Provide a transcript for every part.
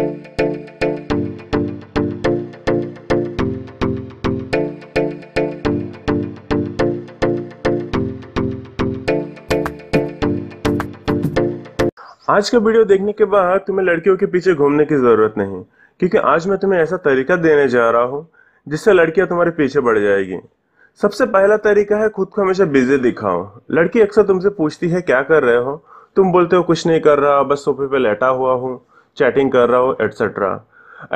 आज का वीडियो देखने के बाद तुम्हें लड़कियों के पीछे घूमने की ज़रूरत नहीं क्योंकि आज मैं तुम्हें ऐसा तरीका देने जा रहा हूँ जिससे लड़कियां तुम्हारे पीछे बढ़ जाएगी सबसे पहला तरीका है खुद को हमेशा बिजी दिखाओ लड़की अक्सर तुमसे पूछती है क्या कर रहे हो तुम बोलते हो कुछ नहीं कर रहा बस सोफे पे लेटा हुआ हूँ चैटिंग कर रहा हो एट्सेट्रा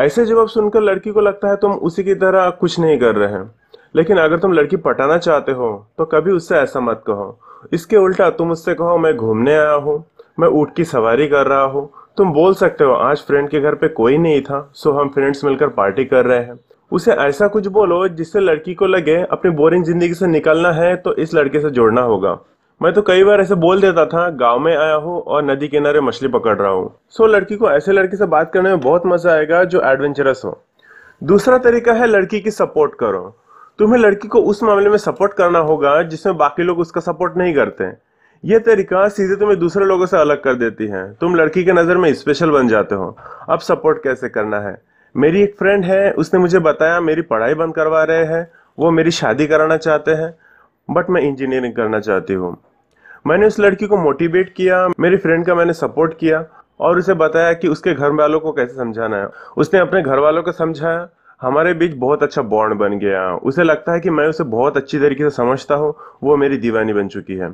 ऐसे जवाब सुनकर लड़की को लगता है तुम उसी की तरह कुछ नहीं कर रहे हैं लेकिन अगर तुम लड़की पटाना चाहते हो तो कभी उससे ऐसा मत कहो इसके उल्टा तुम उससे कहो मैं घूमने आया हूँ मैं ऊँट की सवारी कर रहा हूँ तुम बोल सकते हो आज फ्रेंड के घर पे कोई नहीं था सो हम फ्रेंड्स मिलकर पार्टी कर रहे हैं उसे ऐसा कुछ बोलो जिससे लड़की को लगे अपनी बोरिंग जिंदगी से निकलना है तो इस लड़के से जोड़ना होगा मैं तो कई बार ऐसे बोल देता था गांव में आया हूँ और नदी किनारे मछली पकड़ रहा हूँ सो लड़की को ऐसे लड़की से बात करने में बहुत मजा आएगा जो एडवेंचरस हो दूसरा तरीका है लड़की की सपोर्ट करो तुम्हें लड़की को उस मामले में सपोर्ट करना होगा जिसमें बाकी लोग उसका सपोर्ट नहीं करते ये तरीका सीधे तुम्हें दूसरे लोगों से अलग कर देती है तुम लड़की के नज़र में स्पेशल बन जाते हो अब सपोर्ट कैसे करना है मेरी एक फ्रेंड है उसने मुझे बताया मेरी पढ़ाई बंद करवा रहे हैं वो मेरी शादी कराना चाहते हैं बट मैं इंजीनियरिंग करना चाहती हूँ मैंने उस लड़की को मोटिवेट किया मेरी फ्रेंड का मैंने सपोर्ट किया और उसे बताया कि उसके घर वालों को कैसे समझाना है उसने अपने घर वालों को समझाया हमारे बीच बहुत अच्छा बॉन्ड बन गया उसे लगता है कि मैं उसे बहुत अच्छी तरीके से समझता हूँ वो मेरी दीवानी बन चुकी है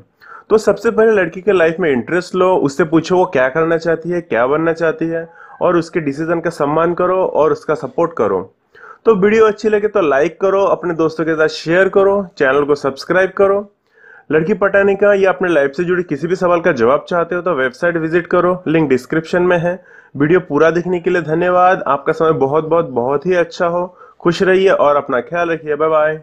तो सबसे पहले लड़की के लाइफ में इंटरेस्ट लो उससे पूछो वो क्या करना चाहती है क्या बनना चाहती है और उसके डिसीजन का सम्मान करो और उसका सपोर्ट करो तो वीडियो अच्छी लगे तो लाइक करो अपने दोस्तों के साथ शेयर करो चैनल को सब्सक्राइब करो लड़की पटाने का या अपने लाइफ से जुड़े किसी भी सवाल का जवाब चाहते हो तो वेबसाइट विजिट करो लिंक डिस्क्रिप्शन में है वीडियो पूरा देखने के लिए धन्यवाद आपका समय बहुत बहुत बहुत ही अच्छा हो खुश रहिए और अपना ख्याल रखिए बाय बाय